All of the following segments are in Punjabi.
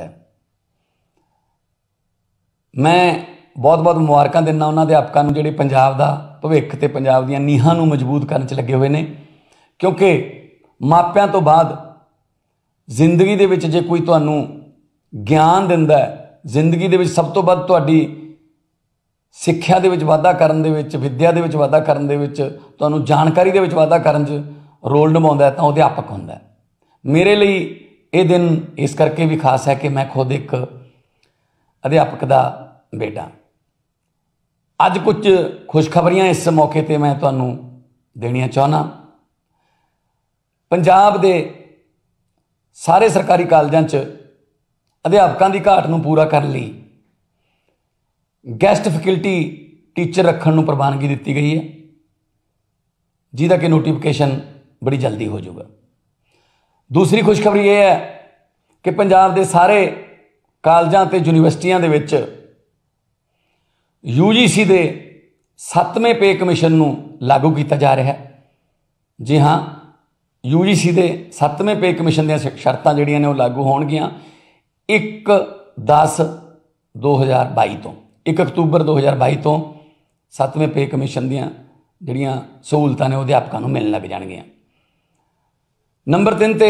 ਹੈ ਮੈਂ ਬਹੁਤ-ਬਹੁਤ ਮੁਬਾਰਕਾਂ ਦਿੰਦਾ ਉਹਨਾਂ ਦੇ ਆਪਕਾਂ ਨੂੰ ਜਿਹੜੇ ਪੰਜਾਬ ਦਾ ਭਵਿੱਖ ਤੇ ਪੰਜਾਬ ਦੀਆਂ ਨੀਹਾਂ ਨੂੰ ਮਜ਼ਬੂਤ ਕਰਨ 'ਚ ਲੱਗੇ ਹੋਏ ਨੇ ਕਿਉਂਕਿ ਮਾਪਿਆਂ ਤੋਂ ਬਾਅਦ ਜ਼ਿੰਦਗੀ ਦੇ ਵਿੱਚ ਜੇ ਕੋਈ ਤੁਹਾਨੂੰ ਗਿਆਨ ਦਿੰਦਾ ਹੈ ਜ਼ਿੰਦਗੀ ਦੇ ਵਿੱਚ ਸਭ ਤੋਂ ਵੱਧ ਤੁਹਾਡੀ ਸਿੱਖਿਆ ਦੇ ਵਿੱਚ ਵਾਧਾ ਕਰਨ ਦੇ ਵਿੱਚ ਵਿੱਦਿਆ ਦੇ ਵਿੱਚ ਵਾਧਾ ਕਰਨ ਦੇ ਵਿੱਚ ਤੁਹਾਨੂੰ ਜਾਣਕਾਰੀ ਦੇ ਵਿੱਚ ਵਾਧਾ ਕਰਨ 'ਚ ਰੋਲ ਨਿਭਾਉਂਦਾ ਤਾਂ ਉਹ ਅਧਿਆਪਕ ਹੁੰਦਾ ਮੇਰੇ ਲਈ ਇਹ ਦਿਨ ਇਸ ਕਰਕੇ ਵੀ ਖਾਸ ਹੈ ਕਿ ਮੈਂ ਖੁਦ ਇੱਕ ਅਧਿਆਪਕ ਦਾ ਬੇਟਾ ਅੱਜ ਕੁਝ ਖੁਸ਼ਖਬਰੀਆਂ ਇਸ ਮੌਕੇ ਤੇ ਮੈਂ ਤੁਹਾਨੂੰ ਦੇਣੀਆਂ ਚਾਹਨਾ ਪੰਜਾਬ ਦੇ ਸਾਰੇ ਸਰਕਾਰੀ ਕਾਲਜਾਂ 'ਚ ਅਧਿਆਪਕਾਂ ਦੀ ਘਾਟ ਨੂੰ ਪੂਰਾ ਕਰਨ ਲਈ ਗੈਸਟ ਫੈਕਲਟੀ ਟੀਚਰ ਰੱਖਣ ਨੂੰ ਪ੍ਰਵਾਨਗੀ ਦਿੱਤੀ ਗਈ ਹੈ ਜਿਹਦਾ ਕਿ ਨੋਟੀਫਿਕੇਸ਼ਨ ਬੜੀ ਜਲਦੀ ਹੋ ਜਾਊਗਾ ਦੂਸਰੀ ਖੁਸ਼ਖਬਰੀ ਇਹ ਹੈ ਕਿ ਪੰਜਾਬ ਦੇ ਸਾਰੇ ਕਾਲਜਾਂ ਤੇ ਯੂਨੀਵਰਸਿਟੀਆਂ ਦੇ ਵਿੱਚ UGC ਦੇ 7ਵੇਂ ਪੇ ਕਮਿਸ਼ਨ ਨੂੰ ਲਾਗੂ ਕੀਤਾ ਜਾ ਰਿਹਾ ਹੈ ਜੀ ਹਾਂ UGC ਦੇ 7ਵੇਂ ਪੇ ਕਮਿਸ਼ਨ ਦੀਆਂ ਸ਼ਰਤਾਂ ਜਿਹੜੀਆਂ ਨੇ ਉਹ ਲਾਗੂ ਹੋਣਗੀਆਂ 1 10 2022 ਤੋਂ 1 ਅਕਤੂਬਰ 2022 ਤੋਂ 7ਵੇਂ ਪੇ ਕਮਿਸ਼ਨ ਦੀਆਂ ਜਿਹੜੀਆਂ ਸਹੂਲਤਾਂ ਨੇ ਉਹ ਅਧਿਆਪਕਾਂ ਨੂੰ ਮਿਲਣ ਲੱਗ ਜਾਣਗੀਆਂ ਨੰਬਰ 3 ਤੇ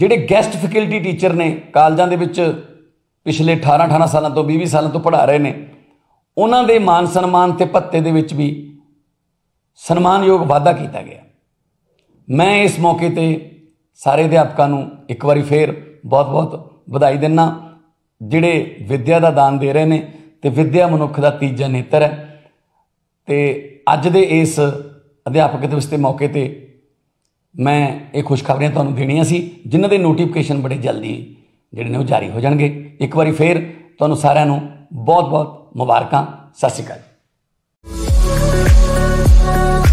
ਜਿਹੜੇ ਗੈਸਟ ਫੈਕਲਟੀ ਟੀਚਰ ਨੇ ਕਾਲਜਾਂ ਦੇ ਵਿੱਚ ਪਿਛਲੇ 18 18 ਸਾਲਾਂ ਤੋਂ 20 20 ਸਾਲਾਂ ਤੋਂ ਪੜ੍ਹਾ ਰਹੇ ਨੇ ਉਹਨਾਂ ਦੇ ਮਾਨ ਸਨਮਾਨ ਤੇ ਭੱਤੇ ਦੇ ਵਿੱਚ ਵੀ ਸਨਮਾਨਯੋਗ ਵਾਅਦਾ ਕੀਤਾ ਗਿਆ ਮੈਂ ਇਸ ਮੌਕੇ ਤੇ ਸਾਰੇ ਅਧਿਆਪਕਾਂ ਨੂੰ ਇੱਕ ਵਾਰੀ ਫੇਰ ਬਹੁਤ-ਬਹੁਤ ਵਧਾਈ ਦਿੰਨਾ ਜਿਹੜੇ ਵਿੱਦਿਆ ਦਾ ਦਾਨ ਦੇ ਰਹੇ ਨੇ ਤੇ ਵਿੱਦਿਆ ਮਨੁੱਖ ਦਾ ਤੀਜਾ ਨੇਤਰ ਹੈ ਤੇ ਅੱਜ ਦੇ ਇਸ ਅਧਿਆਪਕ ਦਿਵਸ ਦੇ ਮੌਕੇ ਤੇ ਮੈਂ ਇਹ ਖੁਸ਼ਖਬਰੀਆਂ ਤੁਹਾਨੂੰ ਦੇਣੀਆਂ ਸੀ ਜਿਨ੍ਹਾਂ ਦੇ ਨੋਟੀਫਿਕੇਸ਼ਨ ਬੜੇ ਜਲਦੀ ਜਿਹੜੇ ਨੇ ਉਹ ਜਾਰੀ ਹੋ ਜਾਣਗੇ ਇੱਕ ਵਾਰੀ ਫੇਰ ਤੁਹਾਨੂੰ ਸਾਰਿਆਂ ਨੂੰ ਬਹੁਤ-ਬਹੁਤ ਮੁਬਾਰਕਾਂ ਸਤਿ ਸ਼੍ਰੀ ਅਕਾਲ